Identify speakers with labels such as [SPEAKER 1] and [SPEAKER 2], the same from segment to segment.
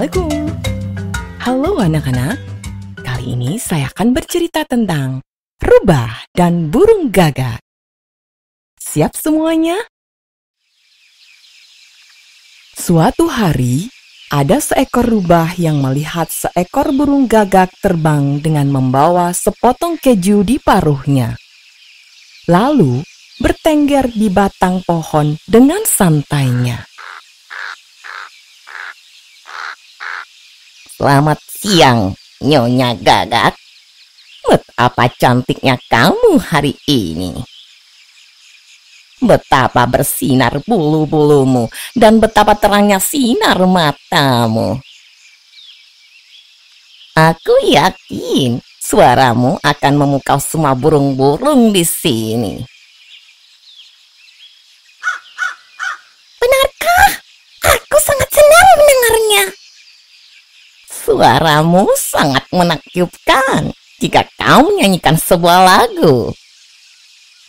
[SPEAKER 1] Assalamualaikum. Halo anak-anak. Kali ini saya akan bercerita tentang rubah dan burung gagak. Siap semuanya? Suatu hari, ada seekor rubah yang melihat seekor burung gagak terbang dengan membawa sepotong keju di paruhnya. Lalu bertengger di batang pohon dengan
[SPEAKER 2] santainya. Selamat siang, Nyonya Gagak. Betapa cantiknya kamu hari ini. Betapa bersinar bulu-bulumu dan betapa terangnya sinar matamu. Aku yakin suaramu akan memukau semua burung-burung di sini. Suaramu sangat menakjubkan jika kau menyanyikan sebuah lagu.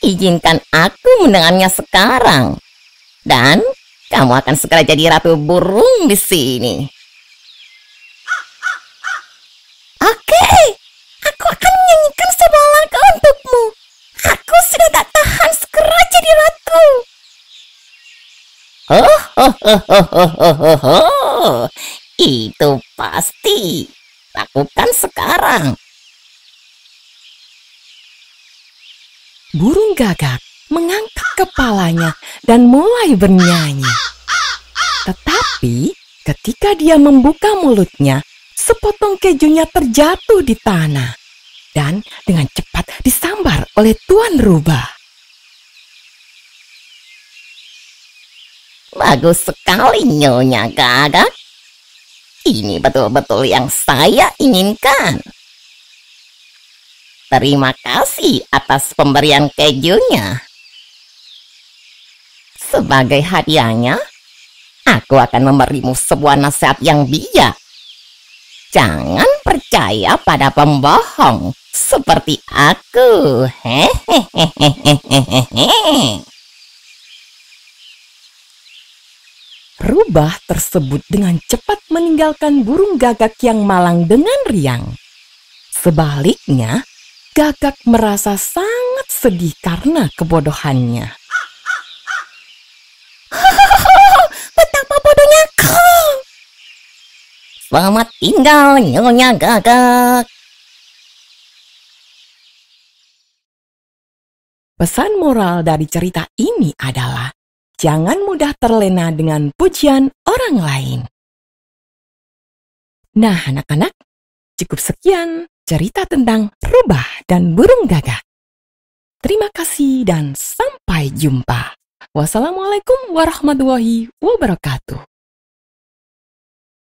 [SPEAKER 2] Izinkan aku mendengarnya sekarang. Dan kamu akan segera jadi ratu burung di sini. Oke, aku akan menyanyikan sebuah lagu untukmu. Aku sudah tak tahan segera jadi ratu. Oh, oh, oh, oh, oh, oh, oh. oh. Itu pasti. Lakukan sekarang.
[SPEAKER 1] Burung gagak mengangkat kepalanya dan mulai bernyanyi. Tetapi ketika dia membuka mulutnya, sepotong kejunya terjatuh di tanah dan dengan cepat disambar
[SPEAKER 2] oleh tuan rubah. Bagus sekali Nyonya Gagak. Ini betul-betul yang saya inginkan. Terima kasih atas pemberian kejunya. Sebagai hadiahnya, aku akan memberimu sebuah nasihat yang bijak. Jangan percaya pada pembohong seperti aku. Hehehehehehehe.
[SPEAKER 1] Rubah tersebut dengan cepat meninggalkan burung gagak yang malang dengan riang. Sebaliknya, gagak merasa sangat sedih karena kebodohannya.
[SPEAKER 2] Betapa bodohnya kau! Selamat tinggal, Nyonya Gagak!
[SPEAKER 1] Pesan moral dari cerita ini adalah Jangan mudah terlena dengan pujian orang lain. Nah, anak-anak, cukup sekian cerita tentang rubah dan burung gagak. Terima kasih dan sampai jumpa. Wassalamualaikum warahmatullahi wabarakatuh.